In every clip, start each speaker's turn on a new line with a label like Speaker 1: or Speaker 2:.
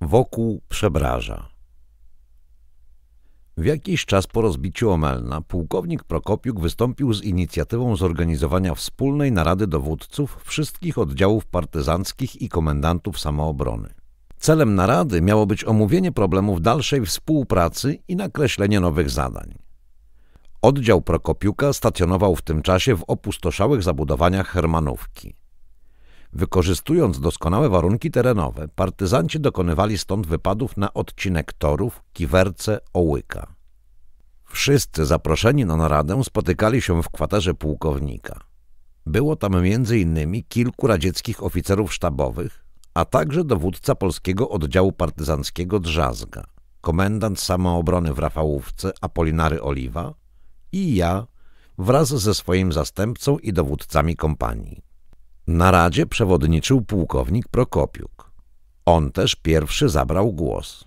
Speaker 1: Wokół przebraża. W jakiś czas po rozbiciu Omelna pułkownik Prokopiuk wystąpił z inicjatywą zorganizowania wspólnej narady dowódców wszystkich oddziałów partyzanckich i komendantów samoobrony. Celem narady miało być omówienie problemów dalszej współpracy i nakreślenie nowych zadań. Oddział Prokopiuka stacjonował w tym czasie w opustoszałych zabudowaniach Hermanówki. Wykorzystując doskonałe warunki terenowe, partyzanci dokonywali stąd wypadów na odcinek torów Kiwerce Ołyka. Wszyscy zaproszeni na naradę spotykali się w kwaterze pułkownika. Było tam m.in. kilku radzieckich oficerów sztabowych, a także dowódca polskiego oddziału partyzanckiego Drzazga, komendant samoobrony w Rafałówce Apolinary Oliwa i ja wraz ze swoim zastępcą i dowódcami kompanii. Na radzie przewodniczył pułkownik Prokopiuk. On też pierwszy zabrał głos.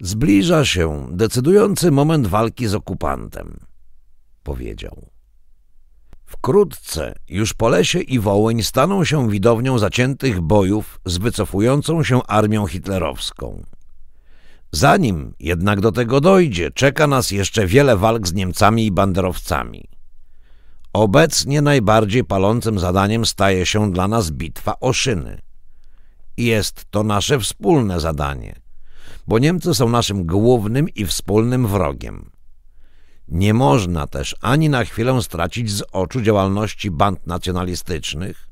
Speaker 1: Zbliża się decydujący moment walki z okupantem, powiedział. Wkrótce już Polesie i Wołyń staną się widownią zaciętych bojów z wycofującą się armią hitlerowską. Zanim jednak do tego dojdzie, czeka nas jeszcze wiele walk z Niemcami i banderowcami. Obecnie najbardziej palącym zadaniem staje się dla nas bitwa o szyny. jest to nasze wspólne zadanie, bo Niemcy są naszym głównym i wspólnym wrogiem. Nie można też ani na chwilę stracić z oczu działalności band nacjonalistycznych,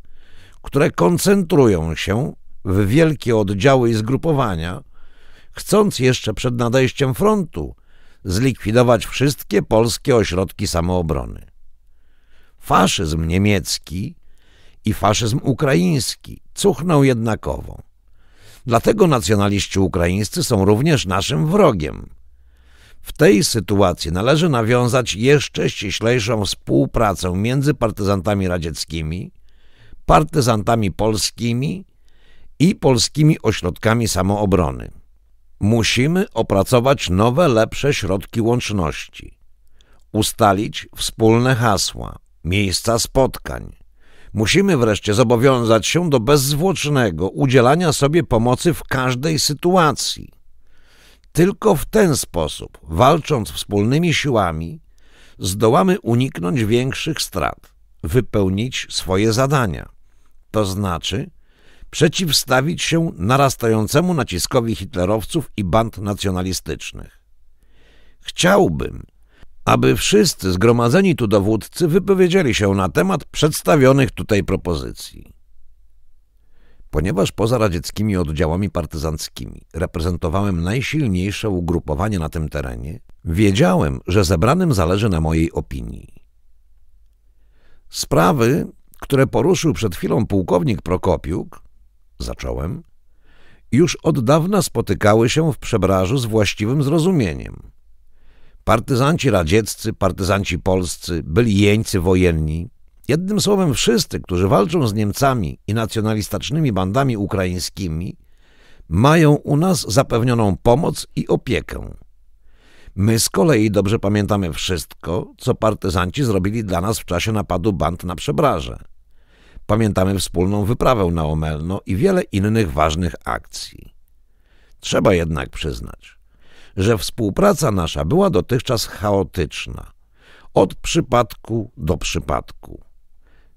Speaker 1: które koncentrują się w wielkie oddziały i zgrupowania, chcąc jeszcze przed nadejściem frontu zlikwidować wszystkie polskie ośrodki samoobrony faszyzm niemiecki i faszyzm ukraiński, cuchną jednakowo. Dlatego nacjonaliści ukraińscy są również naszym wrogiem. W tej sytuacji należy nawiązać jeszcze ściślejszą współpracę między partyzantami radzieckimi, partyzantami polskimi i polskimi ośrodkami samoobrony. Musimy opracować nowe, lepsze środki łączności, ustalić wspólne hasła, miejsca spotkań. Musimy wreszcie zobowiązać się do bezzwłocznego udzielania sobie pomocy w każdej sytuacji. Tylko w ten sposób, walcząc wspólnymi siłami, zdołamy uniknąć większych strat, wypełnić swoje zadania. To znaczy przeciwstawić się narastającemu naciskowi hitlerowców i band nacjonalistycznych. Chciałbym, aby wszyscy zgromadzeni tu dowódcy wypowiedzieli się na temat przedstawionych tutaj propozycji. Ponieważ poza radzieckimi oddziałami partyzanckimi reprezentowałem najsilniejsze ugrupowanie na tym terenie, wiedziałem, że zebranym zależy na mojej opinii. Sprawy, które poruszył przed chwilą pułkownik Prokopiuk, zacząłem, już od dawna spotykały się w przebrażu z właściwym zrozumieniem – Partyzanci radzieccy, partyzanci polscy, byli jeńcy wojenni. Jednym słowem, wszyscy, którzy walczą z Niemcami i nacjonalistycznymi bandami ukraińskimi, mają u nas zapewnioną pomoc i opiekę. My z kolei dobrze pamiętamy wszystko, co partyzanci zrobili dla nas w czasie napadu band na przebraże. Pamiętamy wspólną wyprawę na Omelno i wiele innych ważnych akcji. Trzeba jednak przyznać, że współpraca nasza była dotychczas chaotyczna, od przypadku do przypadku.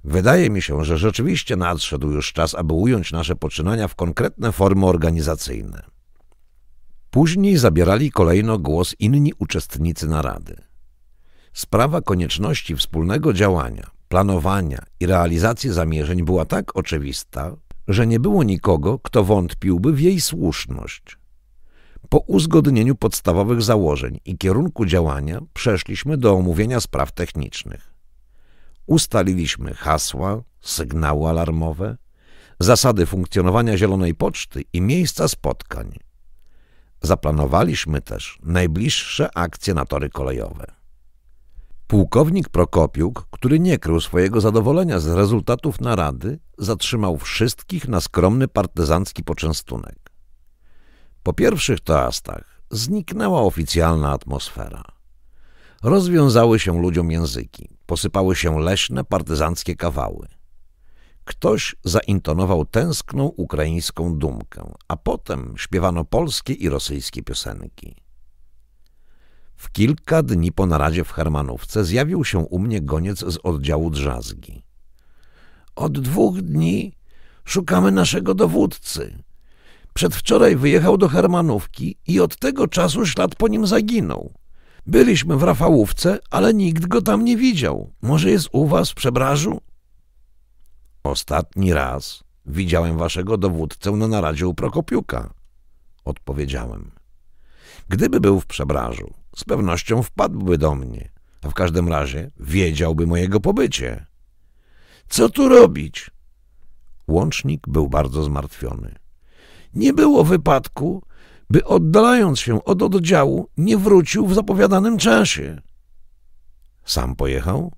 Speaker 1: Wydaje mi się, że rzeczywiście nadszedł już czas, aby ująć nasze poczynania w konkretne formy organizacyjne. Później zabierali kolejno głos inni uczestnicy narady. Sprawa konieczności wspólnego działania, planowania i realizacji zamierzeń była tak oczywista, że nie było nikogo, kto wątpiłby w jej słuszność. Po uzgodnieniu podstawowych założeń i kierunku działania przeszliśmy do omówienia spraw technicznych. Ustaliliśmy hasła, sygnały alarmowe, zasady funkcjonowania Zielonej Poczty i miejsca spotkań. Zaplanowaliśmy też najbliższe akcje na tory kolejowe. Pułkownik Prokopiuk, który nie krył swojego zadowolenia z rezultatów narady, zatrzymał wszystkich na skromny partyzancki poczęstunek. Po pierwszych toastach zniknęła oficjalna atmosfera. Rozwiązały się ludziom języki, posypały się leśne, partyzanckie kawały. Ktoś zaintonował tęskną ukraińską dumkę, a potem śpiewano polskie i rosyjskie piosenki. W kilka dni po naradzie w Hermanówce zjawił się u mnie goniec z oddziału drzazgi. Od dwóch dni szukamy naszego dowódcy, Przedwczoraj wyjechał do Hermanówki i od tego czasu ślad po nim zaginął. Byliśmy w Rafałówce, ale nikt go tam nie widział. Może jest u was w przebrażu? Ostatni raz widziałem waszego dowódcę na naradzie u Prokopiuka, odpowiedziałem. Gdyby był w przebrażu, z pewnością wpadłby do mnie, a w każdym razie wiedziałby mojego pobycie. Co tu robić? Łącznik był bardzo zmartwiony. Nie było wypadku, by oddalając się od oddziału nie wrócił w zapowiadanym czasie. Sam pojechał?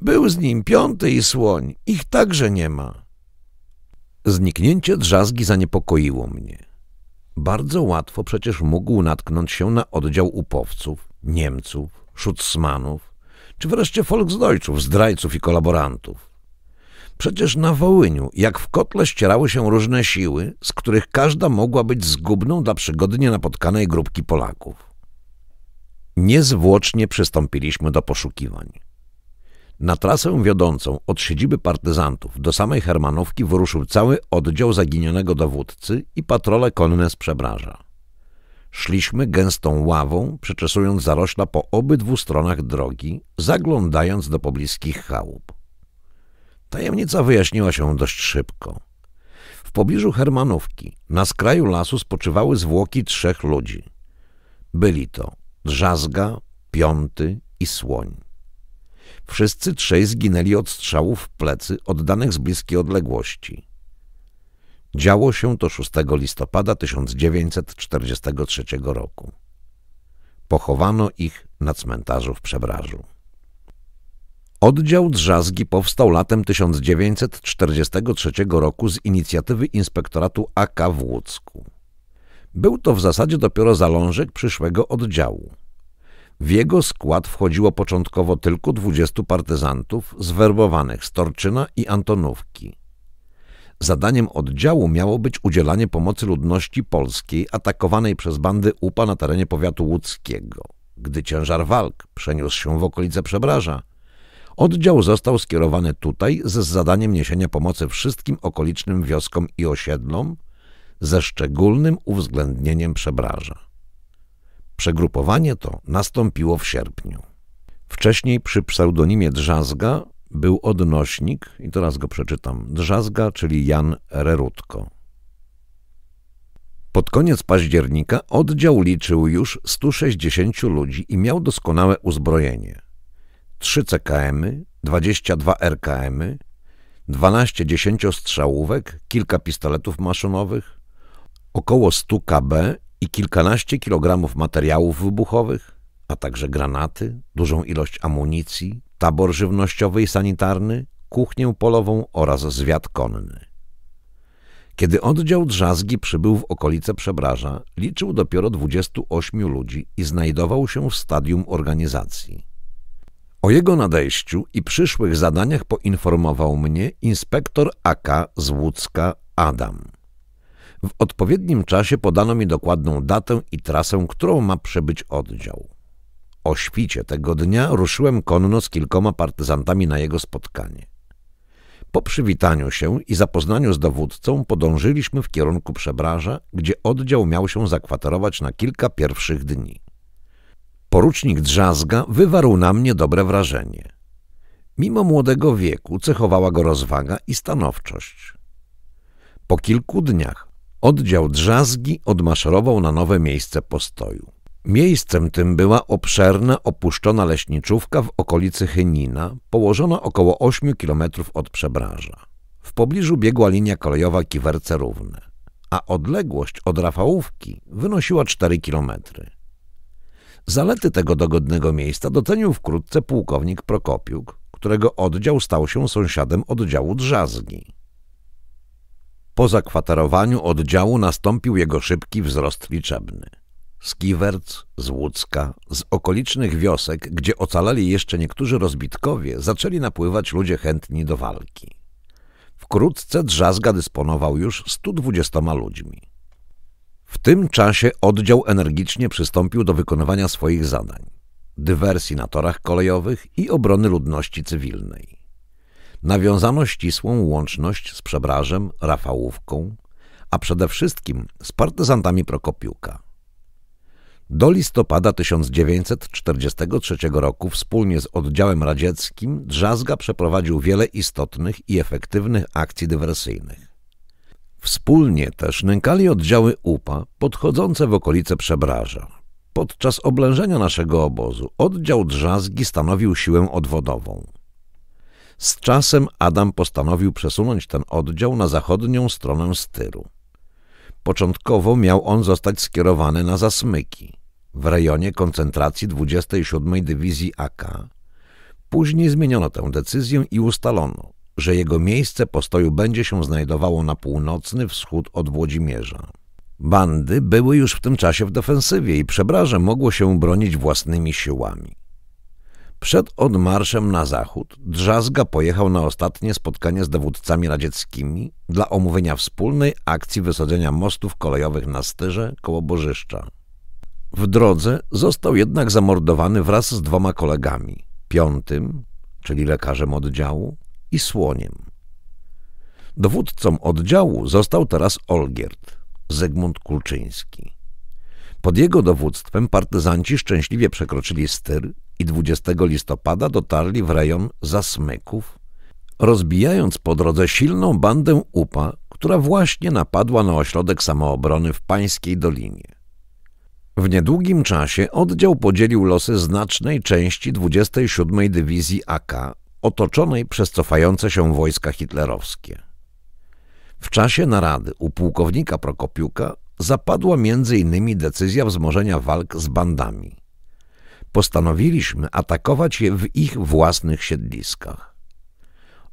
Speaker 1: Był z nim piąty i słoń, ich także nie ma. Zniknięcie drzazgi zaniepokoiło mnie. Bardzo łatwo przecież mógł natknąć się na oddział upowców, Niemców, Szutzmanów, czy wreszcie Volksdeutschów, zdrajców i kolaborantów. Przecież na Wołyniu, jak w kotle ścierały się różne siły, z których każda mogła być zgubną dla przygodnie napotkanej grupki Polaków. Niezwłocznie przystąpiliśmy do poszukiwań. Na trasę wiodącą od siedziby partyzantów do samej Hermanówki wyruszył cały oddział zaginionego dowódcy i patrole konne z przebraża. Szliśmy gęstą ławą, przeczesując zarośla po obydwu stronach drogi, zaglądając do pobliskich chałup. Tajemnica wyjaśniła się dość szybko. W pobliżu Hermanówki, na skraju lasu, spoczywały zwłoki trzech ludzi. Byli to Drzazga, Piąty i Słoń. Wszyscy trzej zginęli od strzałów w plecy oddanych z bliskiej odległości. Działo się to 6 listopada 1943 roku. Pochowano ich na cmentarzu w Przebrażu. Oddział Drzazgi powstał latem 1943 roku z inicjatywy inspektoratu AK w Łódzku. Był to w zasadzie dopiero zalążek przyszłego oddziału. W jego skład wchodziło początkowo tylko 20 partyzantów zwerbowanych z Torczyna i Antonówki. Zadaniem oddziału miało być udzielanie pomocy ludności polskiej atakowanej przez bandy UPA na terenie powiatu łódzkiego. Gdy ciężar walk przeniósł się w okolice Przebraża, Oddział został skierowany tutaj z zadaniem niesienia pomocy wszystkim okolicznym wioskom i osiedlom ze szczególnym uwzględnieniem przebraża. Przegrupowanie to nastąpiło w sierpniu. Wcześniej przy pseudonimie Drzazga był odnośnik, i teraz go przeczytam, Drzazga, czyli Jan Rerutko. Pod koniec października oddział liczył już 160 ludzi i miał doskonałe uzbrojenie – 3 CKM, 22 RKM, 12 dziesięciostrzałówek, kilka pistoletów maszynowych, około 100 KB i kilkanaście kilogramów materiałów wybuchowych, a także granaty, dużą ilość amunicji, tabor żywnościowy i sanitarny, kuchnię polową oraz zwiat konny. Kiedy oddział drzazgi przybył w okolice Przebraża, liczył dopiero 28 ludzi i znajdował się w stadium organizacji. O jego nadejściu i przyszłych zadaniach poinformował mnie inspektor AK z Łódzka Adam. W odpowiednim czasie podano mi dokładną datę i trasę, którą ma przebyć oddział. O świcie tego dnia ruszyłem konno z kilkoma partyzantami na jego spotkanie. Po przywitaniu się i zapoznaniu z dowódcą podążyliśmy w kierunku Przebraża, gdzie oddział miał się zakwaterować na kilka pierwszych dni. Porucznik Drzazga wywarł na mnie dobre wrażenie. Mimo młodego wieku cechowała go rozwaga i stanowczość. Po kilku dniach oddział Drzazgi odmaszerował na nowe miejsce postoju. Miejscem tym była obszerna, opuszczona leśniczówka w okolicy Chynina, położona około 8 km od przebraża. W pobliżu biegła linia kolejowa Kiwerce Równe, a odległość od Rafałówki wynosiła 4 kilometry. Zalety tego dogodnego miejsca docenił wkrótce pułkownik Prokopiuk, którego oddział stał się sąsiadem oddziału Drzazgi. Po zakwaterowaniu oddziału nastąpił jego szybki wzrost liczebny. Z Kiwerc, z Łódzka, z okolicznych wiosek, gdzie ocalali jeszcze niektórzy rozbitkowie, zaczęli napływać ludzie chętni do walki. Wkrótce Drzazga dysponował już 120 ludźmi. W tym czasie oddział energicznie przystąpił do wykonywania swoich zadań dywersji na torach kolejowych i obrony ludności cywilnej. Nawiązano ścisłą łączność z Przebrażem, Rafałówką, a przede wszystkim z partyzantami Prokopiuka. Do listopada 1943 roku wspólnie z oddziałem radzieckim Drzazga przeprowadził wiele istotnych i efektywnych akcji dywersyjnych. Wspólnie też nękali oddziały UPA podchodzące w okolice Przebraża. Podczas oblężenia naszego obozu oddział Drzazgi stanowił siłę odwodową. Z czasem Adam postanowił przesunąć ten oddział na zachodnią stronę Styru. Początkowo miał on zostać skierowany na Zasmyki, w rejonie koncentracji 27 Dywizji AK. Później zmieniono tę decyzję i ustalono, że jego miejsce postoju będzie się znajdowało na północny wschód od Włodzimierza. Bandy były już w tym czasie w defensywie i przebraże mogło się bronić własnymi siłami. Przed odmarszem na zachód Drzazga pojechał na ostatnie spotkanie z dowódcami radzieckimi dla omówienia wspólnej akcji wysadzenia mostów kolejowych na Styrze koło Bożyszcza. W drodze został jednak zamordowany wraz z dwoma kolegami, piątym, czyli lekarzem oddziału, i słoniem. Dowódcą oddziału został teraz Olgierd, Zygmunt Kulczyński. Pod jego dowództwem partyzanci szczęśliwie przekroczyli Styr i 20 listopada dotarli w rejon Zasmyków, rozbijając po drodze silną bandę UPA, która właśnie napadła na ośrodek samoobrony w Pańskiej Dolinie. W niedługim czasie oddział podzielił losy znacznej części 27 Dywizji AK otoczonej przez cofające się wojska hitlerowskie. W czasie narady u pułkownika Prokopiuka zapadła m.in. decyzja wzmożenia walk z bandami. Postanowiliśmy atakować je w ich własnych siedliskach.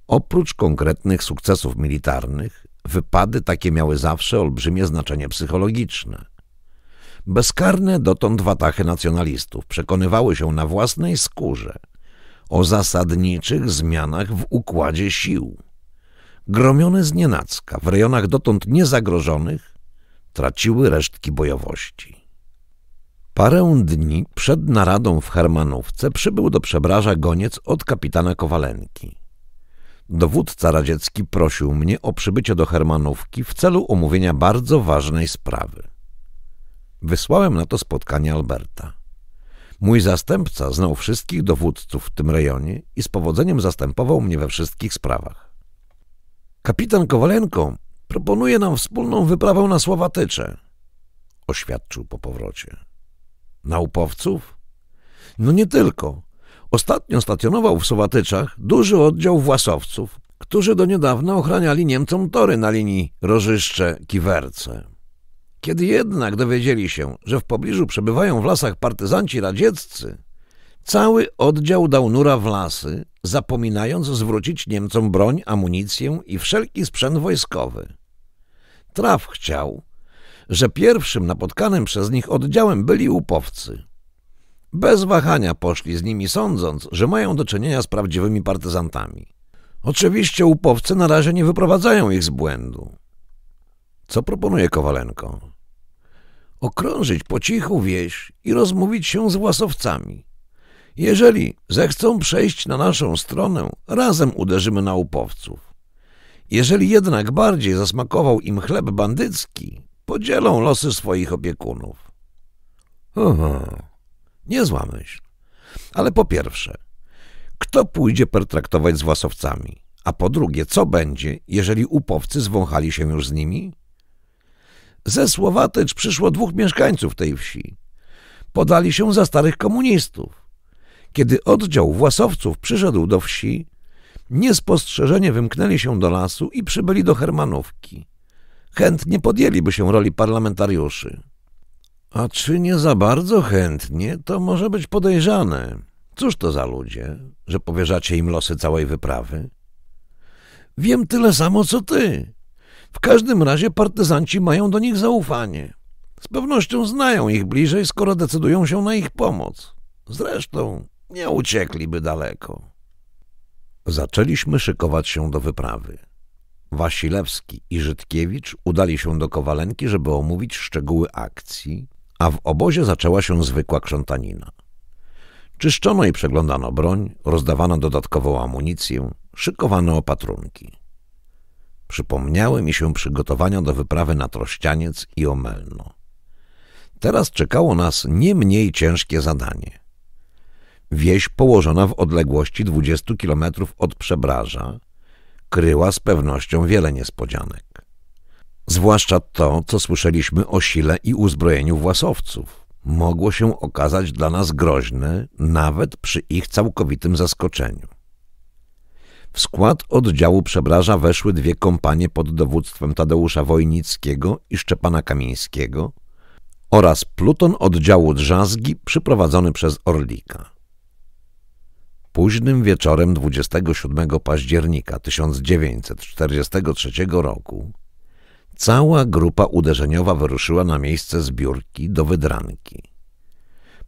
Speaker 1: Oprócz konkretnych sukcesów militarnych, wypady takie miały zawsze olbrzymie znaczenie psychologiczne. Bezkarne dotąd watachy nacjonalistów przekonywały się na własnej skórze – o zasadniczych zmianach w układzie sił. Gromione z nienacka w rejonach dotąd niezagrożonych traciły resztki bojowości. Parę dni przed naradą w Hermanówce przybył do przebraża goniec od kapitana Kowalenki. Dowódca radziecki prosił mnie o przybycie do Hermanówki w celu omówienia bardzo ważnej sprawy. Wysłałem na to spotkanie Alberta. Mój zastępca znał wszystkich dowódców w tym rejonie i z powodzeniem zastępował mnie we wszystkich sprawach. Kapitan Kowalenko proponuje nam wspólną wyprawę na Słowatycze, oświadczył po powrocie. Naupowców? No nie tylko. Ostatnio stacjonował w Słowatyczach duży oddział własowców, którzy do niedawna ochraniali Niemcom tory na linii Rożyszcze-Kiwerce. Kiedy jednak dowiedzieli się, że w pobliżu przebywają w lasach partyzanci radzieccy, cały oddział dał nura w lasy, zapominając zwrócić Niemcom broń, amunicję i wszelki sprzęt wojskowy. Traf chciał, że pierwszym napotkanym przez nich oddziałem byli łupowcy. Bez wahania poszli z nimi, sądząc, że mają do czynienia z prawdziwymi partyzantami. Oczywiście łupowcy na razie nie wyprowadzają ich z błędu. Co proponuje Kowalenko? okrążyć po cichu wieś i rozmówić się z łasowcami. Jeżeli zechcą przejść na naszą stronę, razem uderzymy na upowców. Jeżeli jednak bardziej zasmakował im chleb bandycki, podzielą losy swoich opiekunów. Aha, niezła myśl. Ale po pierwsze, kto pójdzie pertraktować z łasowcami? A po drugie, co będzie, jeżeli upowcy zwąchali się już z nimi? Ze Słowatycz przyszło dwóch mieszkańców tej wsi. Podali się za starych komunistów. Kiedy oddział Własowców przyszedł do wsi, niespostrzeżenie wymknęli się do lasu i przybyli do Hermanówki. Chętnie podjęliby się roli parlamentariuszy. A czy nie za bardzo chętnie, to może być podejrzane. Cóż to za ludzie, że powierzacie im losy całej wyprawy? Wiem tyle samo, co ty. W każdym razie partyzanci mają do nich zaufanie. Z pewnością znają ich bliżej, skoro decydują się na ich pomoc. Zresztą nie uciekliby daleko. Zaczęliśmy szykować się do wyprawy. Wasilewski i Żydkiewicz udali się do Kowalenki, żeby omówić szczegóły akcji, a w obozie zaczęła się zwykła krzątanina. Czyszczono i przeglądano broń, rozdawano dodatkową amunicję, szykowano opatrunki przypomniały mi się przygotowania do wyprawy na Trościaniec i Omelno. Teraz czekało nas nie mniej ciężkie zadanie. Wieś położona w odległości 20 kilometrów od przebraża kryła z pewnością wiele niespodzianek. Zwłaszcza to, co słyszeliśmy o sile i uzbrojeniu własowców, mogło się okazać dla nas groźne nawet przy ich całkowitym zaskoczeniu. W skład oddziału przebraża weszły dwie kompanie pod dowództwem Tadeusza Wojnickiego i Szczepana Kamińskiego oraz pluton oddziału Drzazgi przyprowadzony przez Orlika. Późnym wieczorem 27 października 1943 roku cała grupa uderzeniowa wyruszyła na miejsce zbiórki do Wydranki.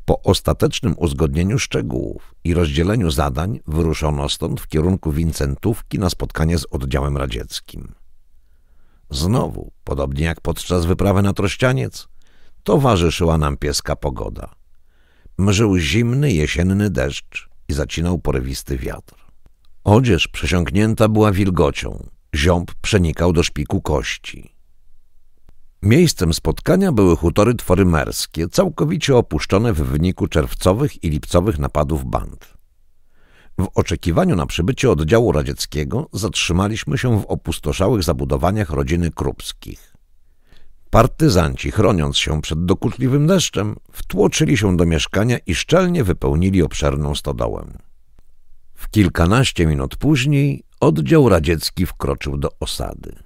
Speaker 1: Po ostatecznym uzgodnieniu szczegółów i rozdzieleniu zadań wyruszono stąd w kierunku Wincentówki na spotkanie z oddziałem radzieckim. Znowu, podobnie jak podczas wyprawy na Trościaniec, towarzyszyła nam pieska pogoda. Mrzył zimny jesienny deszcz i zacinał porywisty wiatr. Odzież przesiąknięta była wilgocią, ziąb przenikał do szpiku kości – Miejscem spotkania były hutory twory merskie, całkowicie opuszczone w wyniku czerwcowych i lipcowych napadów band. W oczekiwaniu na przybycie oddziału radzieckiego zatrzymaliśmy się w opustoszałych zabudowaniach rodziny Krupskich. Partyzanci, chroniąc się przed dokuczliwym deszczem, wtłoczyli się do mieszkania i szczelnie wypełnili obszerną stodołę. W kilkanaście minut później oddział radziecki wkroczył do osady.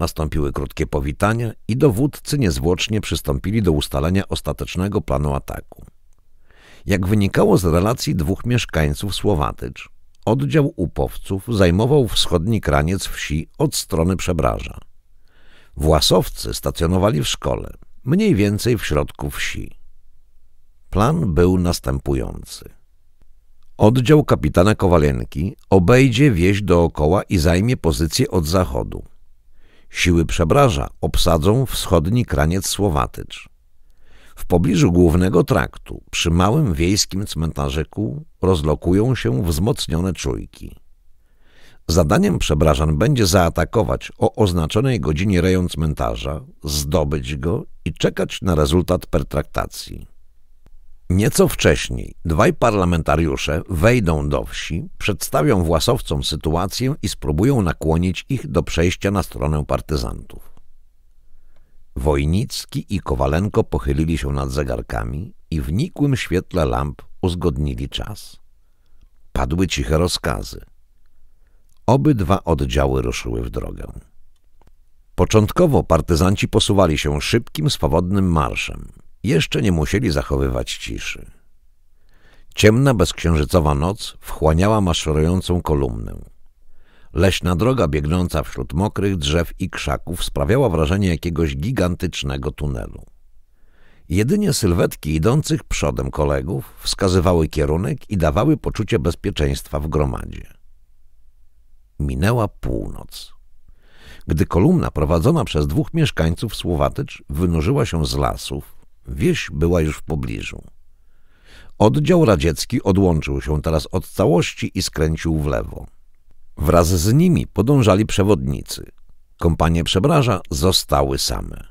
Speaker 1: Nastąpiły krótkie powitania i dowódcy niezwłocznie przystąpili do ustalenia ostatecznego planu ataku. Jak wynikało z relacji dwóch mieszkańców Słowatycz, oddział upowców zajmował wschodni kraniec wsi od strony Przebraża. Własowcy stacjonowali w szkole, mniej więcej w środku wsi. Plan był następujący. Oddział kapitana Kowalenki obejdzie wieś dookoła i zajmie pozycję od zachodu, Siły przebraża obsadzą wschodni kraniec Słowatycz. W pobliżu głównego traktu, przy małym wiejskim cmentarzyku, rozlokują się wzmocnione czujki. Zadaniem przebrażan będzie zaatakować o oznaczonej godzinie rejon cmentarza, zdobyć go i czekać na rezultat pertraktacji. Nieco wcześniej dwaj parlamentariusze wejdą do wsi, przedstawią własowcom sytuację i spróbują nakłonić ich do przejścia na stronę partyzantów. Wojnicki i Kowalenko pochylili się nad zegarkami i w nikłym świetle lamp uzgodnili czas. Padły ciche rozkazy. Obydwa oddziały ruszyły w drogę. Początkowo partyzanci posuwali się szybkim, swobodnym marszem – jeszcze nie musieli zachowywać ciszy. Ciemna, bezksiężycowa noc wchłaniała maszerującą kolumnę. Leśna droga biegnąca wśród mokrych drzew i krzaków sprawiała wrażenie jakiegoś gigantycznego tunelu. Jedynie sylwetki idących przodem kolegów wskazywały kierunek i dawały poczucie bezpieczeństwa w gromadzie. Minęła północ. Gdy kolumna prowadzona przez dwóch mieszkańców Słowatycz wynurzyła się z lasów, Wieś była już w pobliżu. Oddział radziecki odłączył się teraz od całości i skręcił w lewo. Wraz z nimi podążali przewodnicy. Kompanie przebraża zostały same,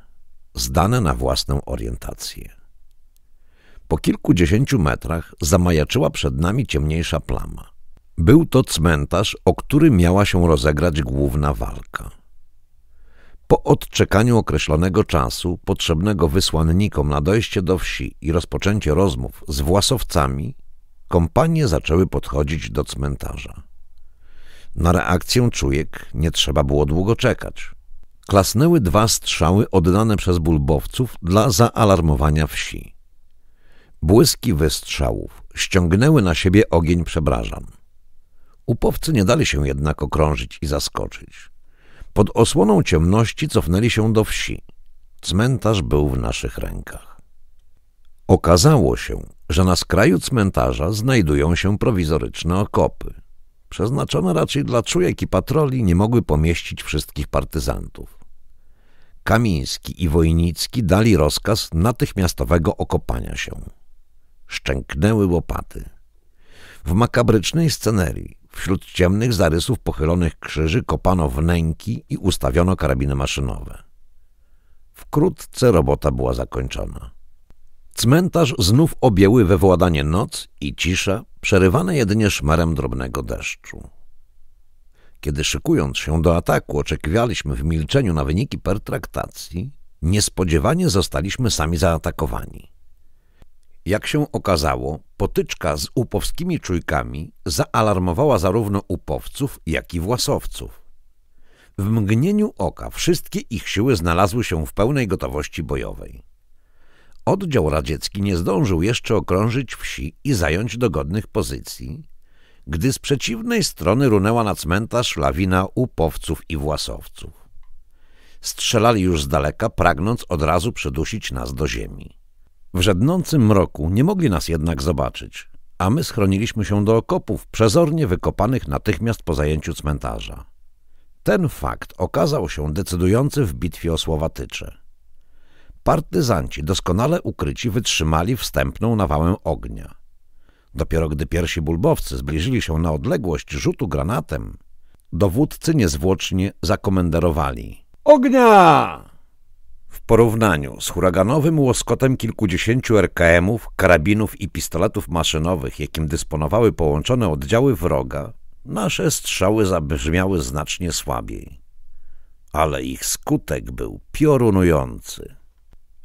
Speaker 1: zdane na własną orientację. Po kilkudziesięciu metrach zamajaczyła przed nami ciemniejsza plama. Był to cmentarz, o który miała się rozegrać główna walka. Po odczekaniu określonego czasu potrzebnego wysłannikom na dojście do wsi i rozpoczęcie rozmów z własowcami, kompanie zaczęły podchodzić do cmentarza. Na reakcję czujek nie trzeba było długo czekać. Klasnęły dwa strzały oddane przez bulbowców dla zaalarmowania wsi. Błyski wystrzałów ściągnęły na siebie ogień przebrażam. Upowcy nie dali się jednak okrążyć i zaskoczyć. Pod osłoną ciemności cofnęli się do wsi. Cmentarz był w naszych rękach. Okazało się, że na skraju cmentarza znajdują się prowizoryczne okopy. Przeznaczone raczej dla czujek i patroli nie mogły pomieścić wszystkich partyzantów. Kamiński i Wojnicki dali rozkaz natychmiastowego okopania się. Szczęknęły łopaty. W makabrycznej scenerii Wśród ciemnych zarysów pochylonych krzyży kopano wnęki i ustawiono karabiny maszynowe. Wkrótce robota była zakończona. Cmentarz znów objęły we władanie noc i cisza, przerywane jedynie szmerem drobnego deszczu. Kiedy szykując się do ataku oczekiwaliśmy w milczeniu na wyniki pertraktacji, niespodziewanie zostaliśmy sami zaatakowani. Jak się okazało, potyczka z upowskimi czujkami zaalarmowała zarówno upowców, jak i własowców. W mgnieniu oka wszystkie ich siły znalazły się w pełnej gotowości bojowej. Oddział radziecki nie zdążył jeszcze okrążyć wsi i zająć dogodnych pozycji, gdy z przeciwnej strony runęła na cmentarz lawina upowców i własowców. Strzelali już z daleka, pragnąc od razu przydusić nas do ziemi. W żednącym mroku nie mogli nas jednak zobaczyć, a my schroniliśmy się do okopów przezornie wykopanych natychmiast po zajęciu cmentarza. Ten fakt okazał się decydujący w bitwie o Słowatycze. Partyzanci doskonale ukryci wytrzymali wstępną nawałę ognia. Dopiero gdy pierwsi bulbowcy zbliżyli się na odległość rzutu granatem, dowódcy niezwłocznie zakomenderowali – ognia! porównaniu z huraganowym łoskotem kilkudziesięciu RKM-ów, karabinów i pistoletów maszynowych, jakim dysponowały połączone oddziały wroga, nasze strzały zabrzmiały znacznie słabiej. Ale ich skutek był piorunujący.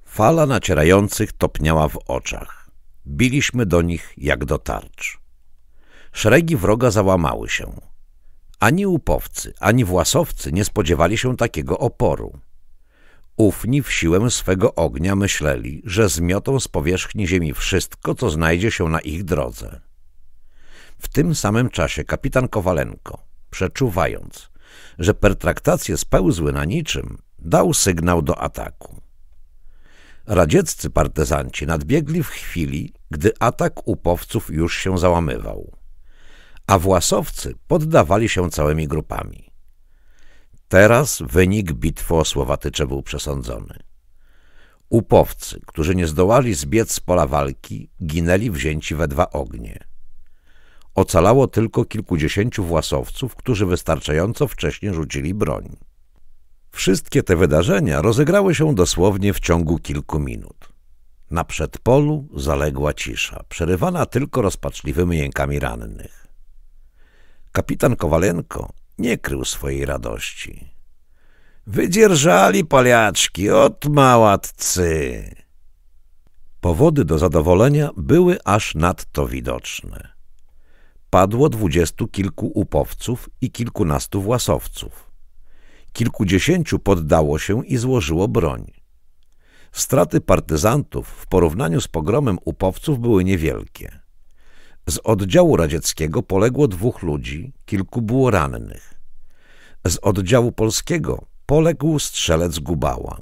Speaker 1: Fala nacierających topniała w oczach. Biliśmy do nich jak do tarcz. Szeregi wroga załamały się. Ani upowcy, ani własowcy nie spodziewali się takiego oporu. Ufni w siłę swego ognia myśleli, że zmiotą z powierzchni ziemi wszystko, co znajdzie się na ich drodze. W tym samym czasie kapitan Kowalenko, przeczuwając, że pertraktacje spełzły na niczym, dał sygnał do ataku. Radzieccy partyzanci nadbiegli w chwili, gdy atak upowców już się załamywał, a własowcy poddawali się całymi grupami. Teraz wynik bitwy o Słowatycze był przesądzony. Upowcy, którzy nie zdołali zbiec z pola walki, ginęli wzięci we dwa ognie. Ocalało tylko kilkudziesięciu własowców, którzy wystarczająco wcześnie rzucili broń. Wszystkie te wydarzenia rozegrały się dosłownie w ciągu kilku minut. Na przedpolu zaległa cisza, przerywana tylko rozpaczliwymi jękami rannych. Kapitan Kowalenko nie krył swojej radości. Wydzierżali paliaczki od małatcy! Powody do zadowolenia były aż nadto widoczne. Padło dwudziestu kilku upowców i kilkunastu własowców. Kilkudziesięciu poddało się i złożyło broń. Straty partyzantów w porównaniu z pogromem upowców były niewielkie – z oddziału radzieckiego poległo dwóch ludzi, kilku było rannych. Z oddziału polskiego poległ strzelec Gubała.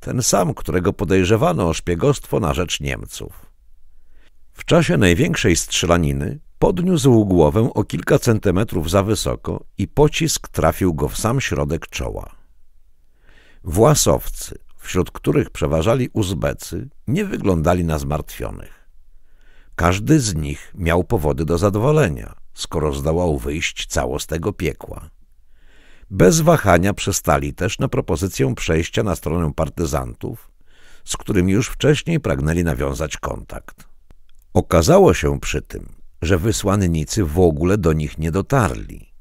Speaker 1: Ten sam, którego podejrzewano o szpiegostwo na rzecz Niemców. W czasie największej strzelaniny podniósł głowę o kilka centymetrów za wysoko i pocisk trafił go w sam środek czoła. Własowcy, wśród których przeważali Uzbecy, nie wyglądali na zmartwionych. Każdy z nich miał powody do zadowolenia, skoro zdołał wyjść cało z tego piekła. Bez wahania przystali też na propozycję przejścia na stronę partyzantów, z którymi już wcześniej pragnęli nawiązać kontakt. Okazało się przy tym, że wysłannicy w ogóle do nich nie dotarli.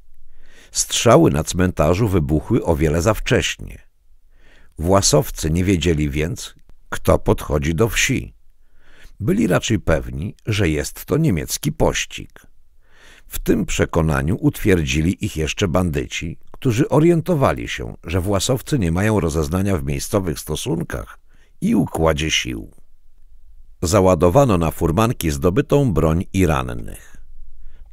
Speaker 1: Strzały na cmentarzu wybuchły o wiele za wcześnie. Własowcy nie wiedzieli więc, kto podchodzi do wsi byli raczej pewni, że jest to niemiecki pościg. W tym przekonaniu utwierdzili ich jeszcze bandyci, którzy orientowali się, że własowcy nie mają rozeznania w miejscowych stosunkach i układzie sił. Załadowano na furmanki zdobytą broń i rannych.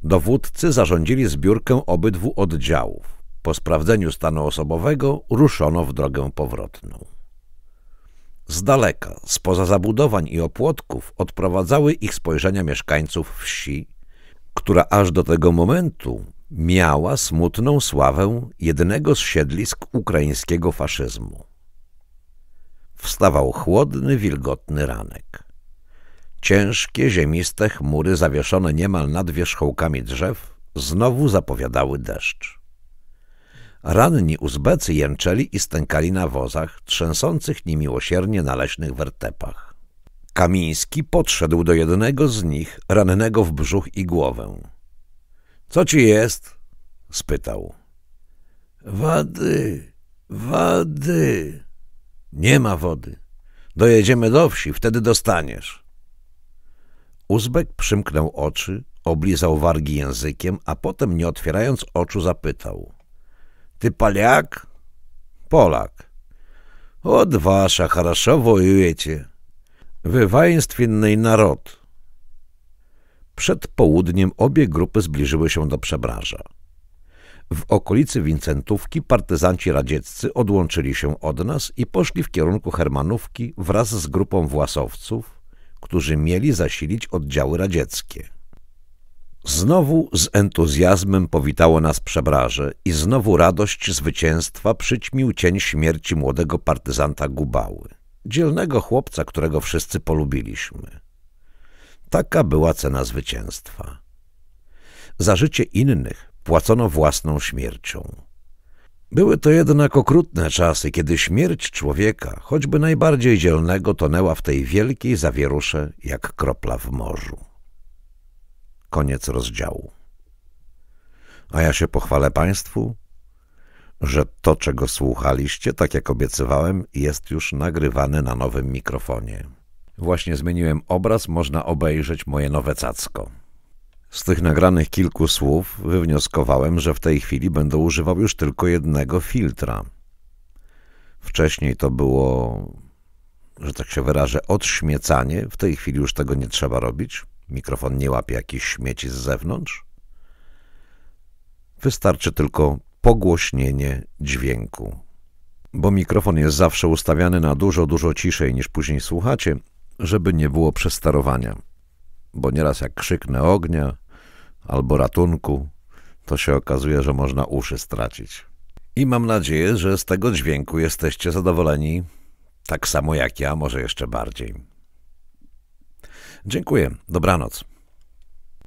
Speaker 1: Dowódcy zarządzili zbiórkę obydwu oddziałów. Po sprawdzeniu stanu osobowego ruszono w drogę powrotną z daleka, spoza zabudowań i opłotków, odprowadzały ich spojrzenia mieszkańców wsi, która aż do tego momentu miała smutną sławę jednego z siedlisk ukraińskiego faszyzmu. Wstawał chłodny, wilgotny ranek. Ciężkie, ziemiste chmury zawieszone niemal nad wierzchołkami drzew znowu zapowiadały deszcz. Ranni Uzbecy jęczeli i stękali na wozach, trzęsących niemiłosiernie na leśnych wertepach. Kamiński podszedł do jednego z nich, rannego w brzuch i głowę. — Co ci jest? — spytał. — Wady, wady. — Nie ma wody. Dojedziemy do wsi, wtedy dostaniesz. Uzbek przymknął oczy, oblizał wargi językiem, a potem, nie otwierając oczu, zapytał – Ты поляк? Полак. Вот ваша, хорошо воюете. Вы воинственный народ. Przed południem obie grupy zbliżyły się do przebraża. W okolicy Wincentówki partyzanci radzieccy odłączyli się od nas i poszli w kierunku Hermanówki wraz z grupą własowców, którzy mieli zasilić oddziały radzieckie. Znowu z entuzjazmem powitało nas przebraże i znowu radość zwycięstwa przyćmił cień śmierci młodego partyzanta Gubały, dzielnego chłopca, którego wszyscy polubiliśmy. Taka była cena zwycięstwa. Za życie innych płacono własną śmiercią. Były to jednak okrutne czasy, kiedy śmierć człowieka, choćby najbardziej dzielnego, tonęła w tej wielkiej zawierusze jak kropla w morzu. Koniec rozdziału. A ja się pochwalę Państwu, że to, czego słuchaliście, tak jak obiecywałem, jest już nagrywane na nowym mikrofonie. Właśnie zmieniłem obraz, można obejrzeć moje nowe cacko. Z tych nagranych kilku słów wywnioskowałem, że w tej chwili będę używał już tylko jednego filtra. Wcześniej to było, że tak się wyrażę, odśmiecanie. W tej chwili już tego nie trzeba robić. Mikrofon nie łapie jakiś śmieci z zewnątrz? Wystarczy tylko pogłośnienie dźwięku. Bo mikrofon jest zawsze ustawiany na dużo, dużo ciszej niż później słuchacie, żeby nie było przestarowania. Bo nieraz jak krzyknę ognia albo ratunku, to się okazuje, że można uszy stracić. I mam nadzieję, że z tego dźwięku jesteście zadowoleni tak samo jak ja, może jeszcze bardziej. Dziękuję. Dobranoc.